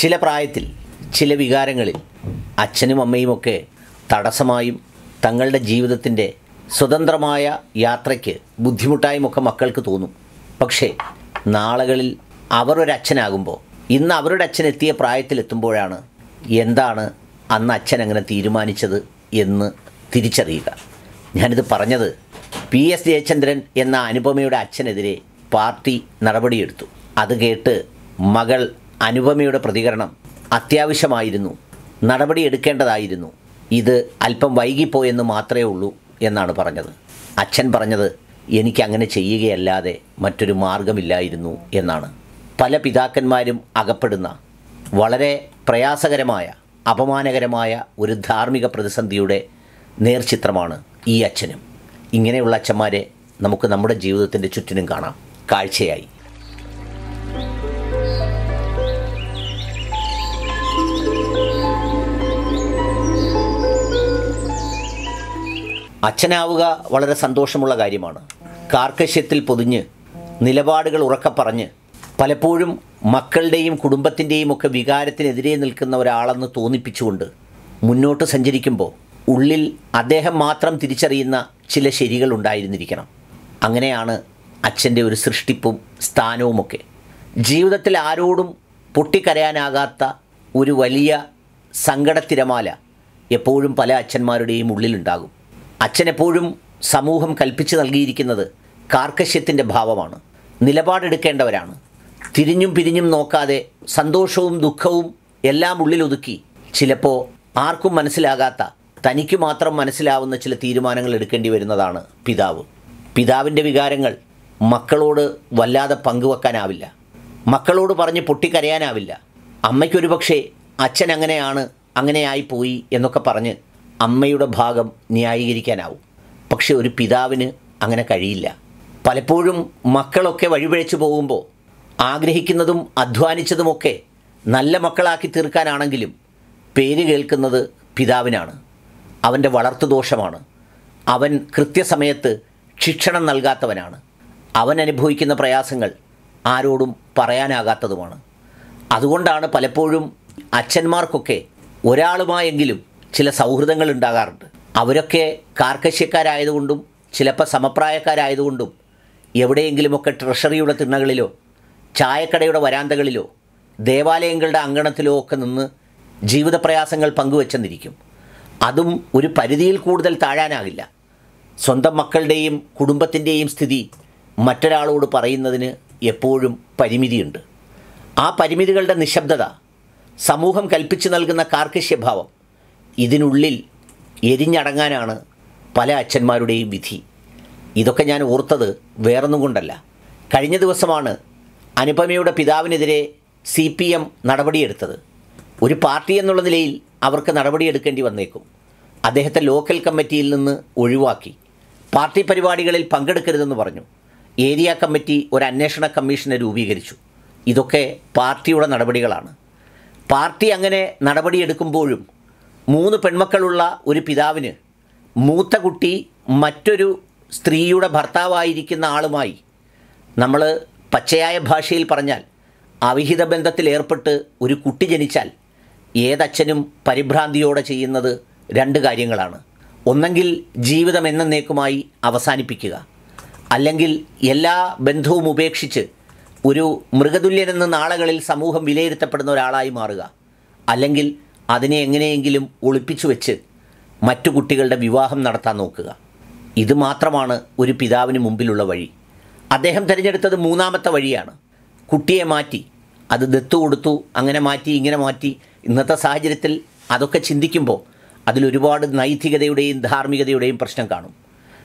ചില പ്രായത്തിൽ ചില വികാരങ്ങളിൽ അച്ഛനും അമ്മയുമൊക്കെ തടസ്സമായും തങ്ങളുടെ ജീവിതത്തിൻ്റെ സ്വതന്ത്രമായ യാത്രയ്ക്ക് ഒക്കെ മക്കൾക്ക് തോന്നും പക്ഷേ നാളുകളിൽ അവർ ഒരച്ഛനാകുമ്പോൾ ഇന്ന് അവരുടെ അച്ഛൻ എത്തിയ പ്രായത്തിലെത്തുമ്പോഴാണ് എന്താണ് അന്ന് അച്ഛൻ അങ്ങനെ തീരുമാനിച്ചത് എന്ന് തിരിച്ചറിയുക ഞാനിത് പറഞ്ഞത് പി എസ് ജയചന്ദ്രൻ എന്ന അനുപമയുടെ അച്ഛനെതിരെ പാർട്ടി നടപടിയെടുത്തു അത് കേട്ട് മകൾ അനുപമയുടെ പ്രതികരണം അത്യാവശ്യമായിരുന്നു നടപടിയെടുക്കേണ്ടതായിരുന്നു ഇത് അല്പം വൈകിപ്പോയെന്ന് മാത്രമേ ഉള്ളൂ എന്നാണ് പറഞ്ഞത് അച്ഛൻ പറഞ്ഞത് എനിക്കങ്ങനെ ചെയ്യുകയല്ലാതെ മറ്റൊരു മാർഗമില്ലായിരുന്നു എന്നാണ് പല പിതാക്കന്മാരും അകപ്പെടുന്ന വളരെ പ്രയാസകരമായ അപമാനകരമായ ഒരു ധാർമ്മിക പ്രതിസന്ധിയുടെ നേർചിത്രമാണ് ഈ അച്ഛനും ഇങ്ങനെയുള്ള അച്ഛന്മാരെ നമുക്ക് നമ്മുടെ ജീവിതത്തിൻ്റെ ചുറ്റിനും കാണാം കാഴ്ചയായി അച്ഛനാവുക വളരെ സന്തോഷമുള്ള കാര്യമാണ് കാർക്കശ്യത്തിൽ പൊതിഞ്ഞ് നിലപാടുകൾ ഉറക്കെ പറഞ്ഞ് പലപ്പോഴും മക്കളുടെയും കുടുംബത്തിൻ്റെയും ഒക്കെ വികാരത്തിനെതിരെ നിൽക്കുന്ന ഒരാളെന്ന് തോന്നിപ്പിച്ചുകൊണ്ട് മുന്നോട്ട് സഞ്ചരിക്കുമ്പോൾ ഉള്ളിൽ അദ്ദേഹം മാത്രം തിരിച്ചറിയുന്ന ചില ശരികൾ ഉണ്ടായിരുന്നിരിക്കണം അങ്ങനെയാണ് അച്ഛൻ്റെ ഒരു സൃഷ്ടിപ്പും സ്ഥാനവുമൊക്കെ ജീവിതത്തിൽ ആരോടും പൊട്ടിക്കരയാനാകാത്ത ഒരു വലിയ സങ്കടത്തിരമാല എപ്പോഴും പല അച്ഛന്മാരുടെയും ഉള്ളിലുണ്ടാകും അച്ഛനെപ്പോഴും സമൂഹം കൽപ്പിച്ചു നൽകിയിരിക്കുന്നത് കാർക്കശ്യത്തിൻ്റെ ഭാവമാണ് നിലപാടെടുക്കേണ്ടവരാണ് തിരിഞ്ഞും പിരിഞ്ഞും നോക്കാതെ സന്തോഷവും ദുഃഖവും എല്ലാം ഉള്ളിലൊതുക്കി ചിലപ്പോൾ ആർക്കും മനസ്സിലാകാത്ത തനിക്ക് മാത്രം മനസ്സിലാവുന്ന ചില തീരുമാനങ്ങൾ എടുക്കേണ്ടി വരുന്നതാണ് പിതാവ് പിതാവിൻ്റെ വികാരങ്ങൾ മക്കളോട് വല്ലാതെ പങ്കുവെക്കാനാവില്ല മക്കളോട് പറഞ്ഞ് പൊട്ടിക്കരയാനാവില്ല അമ്മയ്ക്കൊരു പക്ഷേ അച്ഛൻ അങ്ങനെയാണ് അങ്ങനെയായിപ്പോയി എന്നൊക്കെ പറഞ്ഞ് അമ്മയുടെ ഭാഗം ന്യായീകരിക്കാനാവും പക്ഷെ ഒരു പിതാവിന് അങ്ങനെ കഴിയില്ല പലപ്പോഴും മക്കളൊക്കെ വഴിപിഴച്ചു പോകുമ്പോൾ ആഗ്രഹിക്കുന്നതും അധ്വാനിച്ചതുമൊക്കെ നല്ല മക്കളാക്കി തീർക്കാനാണെങ്കിലും പേര് കേൾക്കുന്നത് പിതാവിനാണ് അവൻ്റെ വളർത്തു ദോഷമാണ് അവൻ കൃത്യസമയത്ത് ശിക്ഷണം നൽകാത്തവനാണ് അവൻ അനുഭവിക്കുന്ന പ്രയാസങ്ങൾ ആരോടും പറയാനാകാത്തതുമാണ് അതുകൊണ്ടാണ് പലപ്പോഴും അച്ഛന്മാർക്കൊക്കെ ഒരാളുമായെങ്കിലും ചില സൗഹൃദങ്ങൾ ഉണ്ടാകാറുണ്ട് അവരൊക്കെ കാർക്കശ്യക്കാരായതുകൊണ്ടും ചിലപ്പോൾ സമപ്രായക്കാരായതുകൊണ്ടും എവിടെയെങ്കിലുമൊക്കെ ട്രഷറിയുടെ തിണ്ണകളിലോ ചായക്കടയുടെ വരാന്തകളിലോ ദേവാലയങ്ങളുടെ അങ്കണത്തിലോ ഒക്കെ നിന്ന് പ്രയാസങ്ങൾ പങ്കുവച്ചെന്നിരിക്കും അതും ഒരു പരിധിയിൽ കൂടുതൽ താഴാനാകില്ല സ്വന്തം മക്കളുടെയും കുടുംബത്തിൻ്റെയും സ്ഥിതി മറ്റൊരാളോട് പറയുന്നതിന് എപ്പോഴും പരിമിതിയുണ്ട് ആ പരിമിതികളുടെ നിശബ്ദത സമൂഹം കൽപ്പിച്ചു നൽകുന്ന കാർക്കശ്യഭാവം ഇതിനുള്ളിൽ എരിഞ്ഞടങ്ങാനാണ് പല അച്ഛന്മാരുടെയും വിധി ഇതൊക്കെ ഞാൻ ഓർത്തത് വേറൊന്നും കൊണ്ടല്ല കഴിഞ്ഞ ദിവസമാണ് അനുപമയുടെ പിതാവിനെതിരെ സി പി എം നടപടിയെടുത്തത് ഒരു പാർട്ടി എന്നുള്ള നിലയിൽ അവർക്ക് നടപടിയെടുക്കേണ്ടി വന്നേക്കും അദ്ദേഹത്തെ ലോക്കൽ കമ്മിറ്റിയിൽ നിന്ന് ഒഴിവാക്കി പാർട്ടി പരിപാടികളിൽ പങ്കെടുക്കരുതെന്ന് പറഞ്ഞു ഏരിയ കമ്മിറ്റി ഒരു അന്വേഷണ കമ്മീഷനെ രൂപീകരിച്ചു ഇതൊക്കെ പാർട്ടിയുടെ നടപടികളാണ് പാർട്ടി അങ്ങനെ നടപടിയെടുക്കുമ്പോഴും മൂന്ന് പെൺമക്കളുള്ള ഒരു പിതാവിന് മൂത്ത കുട്ടി മറ്റൊരു സ്ത്രീയുടെ ഭർത്താവായിരിക്കുന്ന ആളുമായി നമ്മൾ പച്ചയായ ഭാഷയിൽ പറഞ്ഞാൽ അവിഹിത ബന്ധത്തിൽ ഏർപ്പെട്ട് ഒരു കുട്ടി ജനിച്ചാൽ ഏതച്ഛനും പരിഭ്രാന്തിയോടെ ചെയ്യുന്നത് രണ്ട് കാര്യങ്ങളാണ് ഒന്നെങ്കിൽ ജീവിതം എന്നേക്കുമായി അവസാനിപ്പിക്കുക അല്ലെങ്കിൽ എല്ലാ ബന്ധവും ഉപേക്ഷിച്ച് ഒരു മൃഗതുല്യനെന്ന നാളുകളിൽ സമൂഹം വിലയിരുത്തപ്പെടുന്ന ഒരാളായി മാറുക അല്ലെങ്കിൽ അതിനെ എങ്ങനെയെങ്കിലും ഒളിപ്പിച്ചു വെച്ച് മറ്റു കുട്ടികളുടെ വിവാഹം നടത്താൻ നോക്കുക ഇത് മാത്രമാണ് ഒരു പിതാവിന് മുമ്പിലുള്ള വഴി അദ്ദേഹം തിരഞ്ഞെടുത്തത് മൂന്നാമത്തെ വഴിയാണ് കുട്ടിയെ മാറ്റി അത് ദത്തു കൊടുത്തു അങ്ങനെ മാറ്റി ഇങ്ങനെ മാറ്റി ഇന്നത്തെ സാഹചര്യത്തിൽ അതൊക്കെ ചിന്തിക്കുമ്പോൾ അതിലൊരുപാട് നൈതികതയുടെയും ധാർമ്മികതയുടെയും പ്രശ്നം കാണും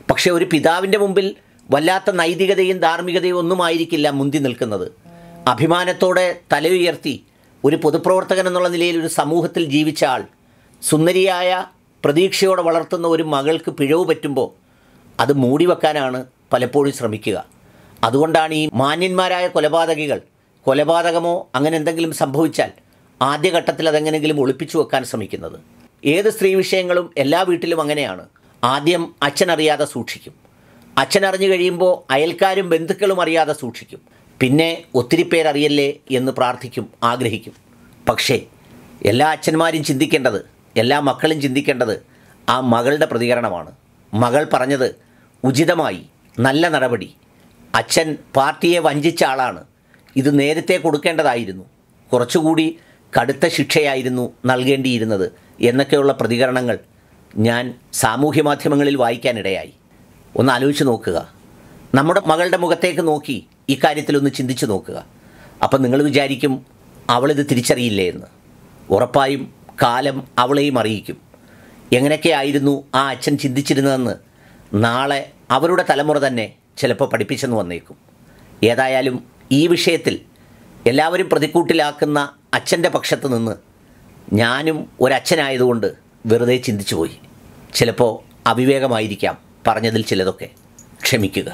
പക്ഷേ ഒരു പിതാവിൻ്റെ മുമ്പിൽ വല്ലാത്ത നൈതികതയും ധാർമ്മികതയും ഒന്നുമായിരിക്കില്ല മുന്തി നിൽക്കുന്നത് അഭിമാനത്തോടെ തലയുയർത്തി ഒരു പൊതുപ്രവർത്തകൻ എന്നുള്ള നിലയിൽ ഒരു സമൂഹത്തിൽ ജീവിച്ച ആൾ സുന്ദരിയായ പ്രതീക്ഷയോടെ വളർത്തുന്ന ഒരു മകൾക്ക് പിഴവ് പറ്റുമ്പോൾ അത് മൂടിവെക്കാനാണ് പലപ്പോഴും ശ്രമിക്കുക അതുകൊണ്ടാണ് ഈ മാന്യന്മാരായ കൊലപാതകികൾ കൊലപാതകമോ അങ്ങനെ എന്തെങ്കിലും സംഭവിച്ചാൽ ആദ്യഘട്ടത്തിൽ അതെങ്ങനെങ്കിലും ഒളിപ്പിച്ചു വെക്കാൻ ശ്രമിക്കുന്നത് ഏത് സ്ത്രീ വിഷയങ്ങളും എല്ലാ വീട്ടിലും അങ്ങനെയാണ് ആദ്യം അച്ഛനറിയാതെ സൂക്ഷിക്കും അച്ഛൻ അറിഞ്ഞു കഴിയുമ്പോൾ അയൽക്കാരും ബന്ധുക്കളും അറിയാതെ സൂക്ഷിക്കും പിന്നെ ഒത്തിരി പേരറിയല്ലേ എന്ന് പ്രാർത്ഥിക്കും ആഗ്രഹിക്കും പക്ഷേ എല്ലാ അച്ഛന്മാരും ചിന്തിക്കേണ്ടത് എല്ലാ മക്കളും ചിന്തിക്കേണ്ടത് ആ മകളുടെ പ്രതികരണമാണ് മകൾ പറഞ്ഞത് ഉചിതമായി നല്ല നടപടി അച്ഛൻ പാർട്ടിയെ വഞ്ചിച്ച ആളാണ് ഇത് നേരത്തെ കൊടുക്കേണ്ടതായിരുന്നു കുറച്ചുകൂടി കടുത്ത ശിക്ഷയായിരുന്നു നൽകേണ്ടിയിരുന്നത് എന്നൊക്കെയുള്ള പ്രതികരണങ്ങൾ ഞാൻ സാമൂഹ്യ മാധ്യമങ്ങളിൽ വായിക്കാനിടയായി ഒന്ന് ആലോചിച്ച് നോക്കുക നമ്മുടെ മകളുടെ മുഖത്തേക്ക് നോക്കി ഇക്കാര്യത്തിലൊന്ന് ചിന്തിച്ചു നോക്കുക അപ്പം നിങ്ങൾ വിചാരിക്കും അവളിത് തിരിച്ചറിയില്ലേ എന്ന് ഉറപ്പായും കാലം അവളെയും അറിയിക്കും എങ്ങനെയൊക്കെ ആയിരുന്നു ആ അച്ഛൻ ചിന്തിച്ചിരുന്നതെന്ന് നാളെ അവരുടെ തലമുറ തന്നെ ചിലപ്പോൾ പഠിപ്പിച്ചെന്ന് വന്നേക്കും ഏതായാലും ഈ വിഷയത്തിൽ എല്ലാവരും പ്രതിക്കൂട്ടിലാക്കുന്ന അച്ഛൻ്റെ പക്ഷത്ത് നിന്ന് ഞാനും ഒരച്ഛനായതുകൊണ്ട് വെറുതെ ചിന്തിച്ചു പോയി ചിലപ്പോൾ അവിവേകമായിരിക്കാം പറഞ്ഞതിൽ ചിലതൊക്കെ ക്ഷമിക്കുക